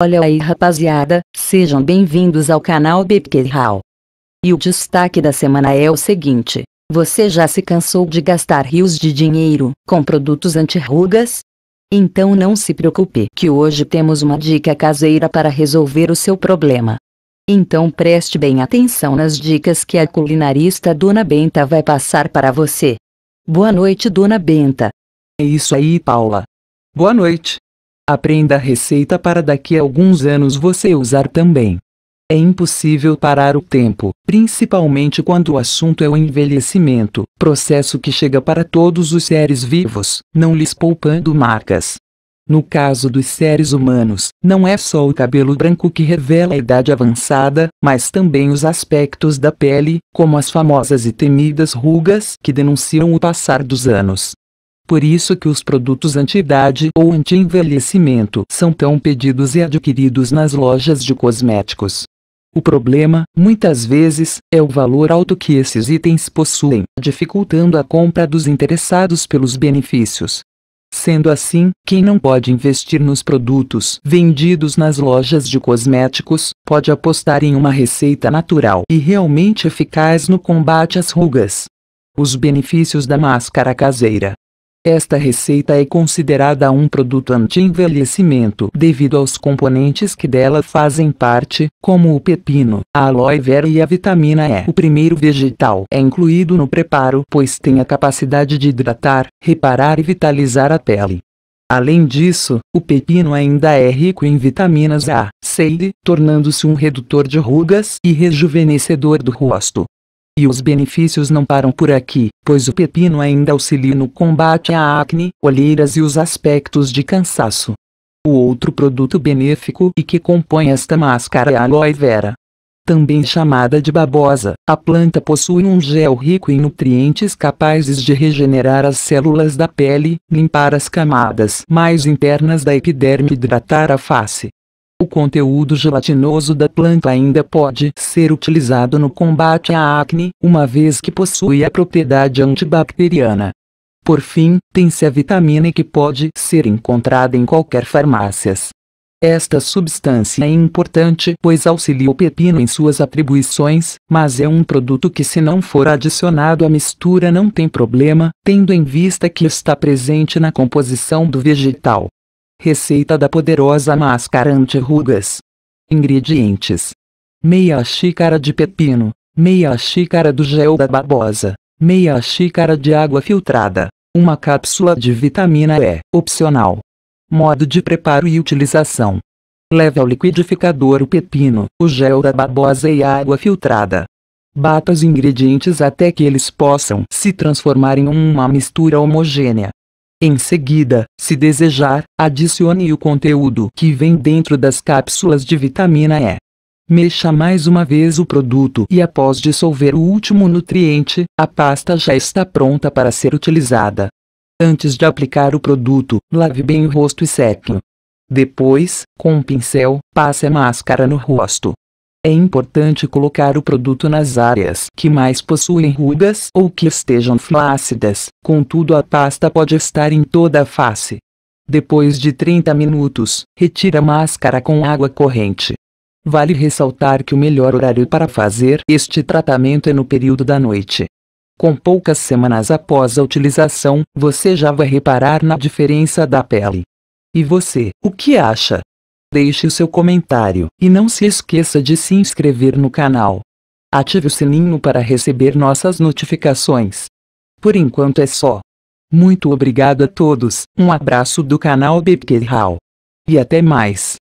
Olha aí rapaziada, sejam bem-vindos ao canal Bipkerhal. E o destaque da semana é o seguinte, você já se cansou de gastar rios de dinheiro com produtos anti-rugas? Então não se preocupe que hoje temos uma dica caseira para resolver o seu problema. Então preste bem atenção nas dicas que a culinarista Dona Benta vai passar para você. Boa noite Dona Benta. É isso aí Paula. Boa noite. Aprenda a receita para daqui a alguns anos você usar também. É impossível parar o tempo, principalmente quando o assunto é o envelhecimento, processo que chega para todos os seres vivos, não lhes poupando marcas. No caso dos seres humanos, não é só o cabelo branco que revela a idade avançada, mas também os aspectos da pele, como as famosas e temidas rugas que denunciam o passar dos anos. Por isso que os produtos anti-idade ou anti-envelhecimento são tão pedidos e adquiridos nas lojas de cosméticos. O problema, muitas vezes, é o valor alto que esses itens possuem, dificultando a compra dos interessados pelos benefícios. Sendo assim, quem não pode investir nos produtos vendidos nas lojas de cosméticos, pode apostar em uma receita natural e realmente eficaz no combate às rugas. Os benefícios da máscara caseira. Esta receita é considerada um produto anti-envelhecimento devido aos componentes que dela fazem parte, como o pepino, a aloe vera e a vitamina E. O primeiro vegetal é incluído no preparo pois tem a capacidade de hidratar, reparar e vitalizar a pele. Além disso, o pepino ainda é rico em vitaminas A, C e D, tornando-se um redutor de rugas e rejuvenescedor do rosto. E os benefícios não param por aqui, pois o pepino ainda auxilia no combate à acne, olheiras e os aspectos de cansaço. O outro produto benéfico e que compõe esta máscara é a aloe vera. Também chamada de babosa, a planta possui um gel rico em nutrientes capazes de regenerar as células da pele, limpar as camadas mais internas da epiderme e hidratar a face. O conteúdo gelatinoso da planta ainda pode ser utilizado no combate à acne, uma vez que possui a propriedade antibacteriana. Por fim, tem-se a vitamina que pode ser encontrada em qualquer farmácia. Esta substância é importante pois auxilia o pepino em suas atribuições, mas é um produto que se não for adicionado à mistura não tem problema, tendo em vista que está presente na composição do vegetal. Receita da poderosa máscara anti-rugas. Ingredientes: meia xícara de pepino, meia xícara do gel da babosa, meia xícara de água filtrada, uma cápsula de vitamina E, opcional. Modo de preparo e utilização: leve ao liquidificador o pepino, o gel da babosa e a água filtrada. Bata os ingredientes até que eles possam se transformar em uma mistura homogênea. Em seguida, se desejar, adicione o conteúdo que vem dentro das cápsulas de vitamina E. Mexa mais uma vez o produto e após dissolver o último nutriente, a pasta já está pronta para ser utilizada. Antes de aplicar o produto, lave bem o rosto e seque. Depois, com um pincel, passe a máscara no rosto é importante colocar o produto nas áreas que mais possuem rugas ou que estejam flácidas, contudo a pasta pode estar em toda a face. Depois de 30 minutos, retire a máscara com água corrente. Vale ressaltar que o melhor horário para fazer este tratamento é no período da noite. Com poucas semanas após a utilização, você já vai reparar na diferença da pele. E você, o que acha? deixe o seu comentário e não se esqueça de se inscrever no canal. Ative o sininho para receber nossas notificações. Por enquanto é só. Muito obrigado a todos, um abraço do canal Bebker Hall. E até mais.